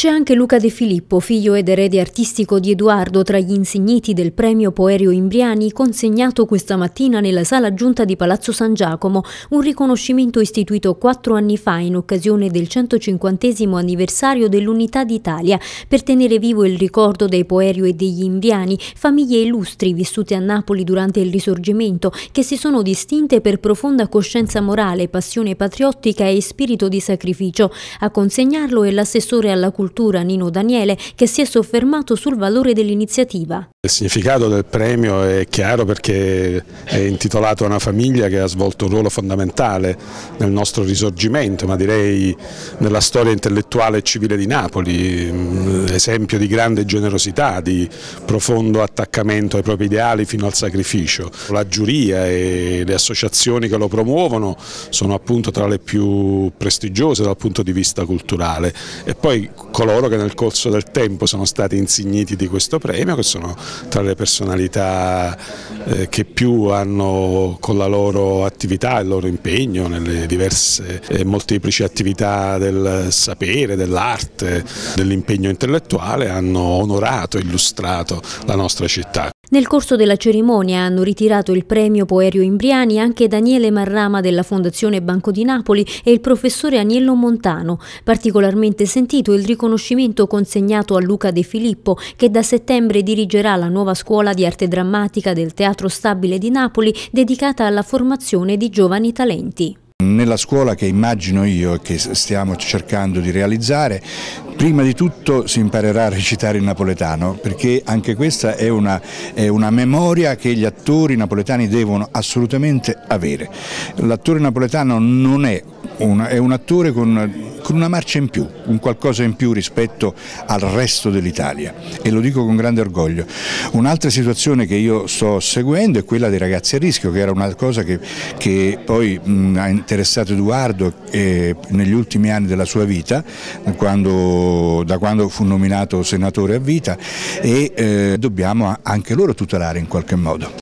C'è anche Luca De Filippo, figlio ed erede artistico di Edoardo, tra gli insigniti del premio Poerio Imbriani, consegnato questa mattina nella sala giunta di Palazzo San Giacomo, un riconoscimento istituito quattro anni fa in occasione del 150 anniversario dell'Unità d'Italia, per tenere vivo il ricordo dei Poerio e degli Imbriani, famiglie illustri vissute a Napoli durante il Risorgimento, che si sono distinte per profonda coscienza morale, passione patriottica e spirito di sacrificio. A consegnarlo è l'assessore alla cultura Cultura Nino Daniele che si è soffermato sul valore dell'iniziativa. Il significato del premio è chiaro perché è intitolato a una famiglia che ha svolto un ruolo fondamentale nel nostro risorgimento, ma direi nella storia intellettuale e civile di Napoli, mm, esempio di grande generosità, di profondo attaccamento ai propri ideali fino al sacrificio. La giuria e le associazioni che lo promuovono sono appunto tra le più prestigiose dal punto di vista culturale e poi coloro che nel corso del tempo sono stati insigniti di questo premio che sono tra le personalità eh, che più hanno con la loro attività, il loro impegno nelle diverse e eh, molteplici attività del sapere, dell'arte, dell'impegno intellettuale hanno onorato e illustrato la nostra città. Nel corso della cerimonia hanno ritirato il premio Poerio Imbriani anche Daniele Marrama della Fondazione Banco di Napoli e il professore Agnello Montano. Particolarmente sentito il riconoscimento consegnato a Luca De Filippo che da settembre dirigerà la nuova scuola di arte drammatica del Teatro Stabile di Napoli dedicata alla formazione di giovani talenti. Nella scuola che immagino io e che stiamo cercando di realizzare, prima di tutto si imparerà a recitare il napoletano, perché anche questa è una, è una memoria che gli attori napoletani devono assolutamente avere. L'attore napoletano non è un, è un attore con con una marcia in più, un qualcosa in più rispetto al resto dell'Italia e lo dico con grande orgoglio. Un'altra situazione che io sto seguendo è quella dei ragazzi a rischio, che era una cosa che, che poi mh, ha interessato Edoardo eh, negli ultimi anni della sua vita, quando, da quando fu nominato senatore a vita e eh, dobbiamo anche loro tutelare in qualche modo.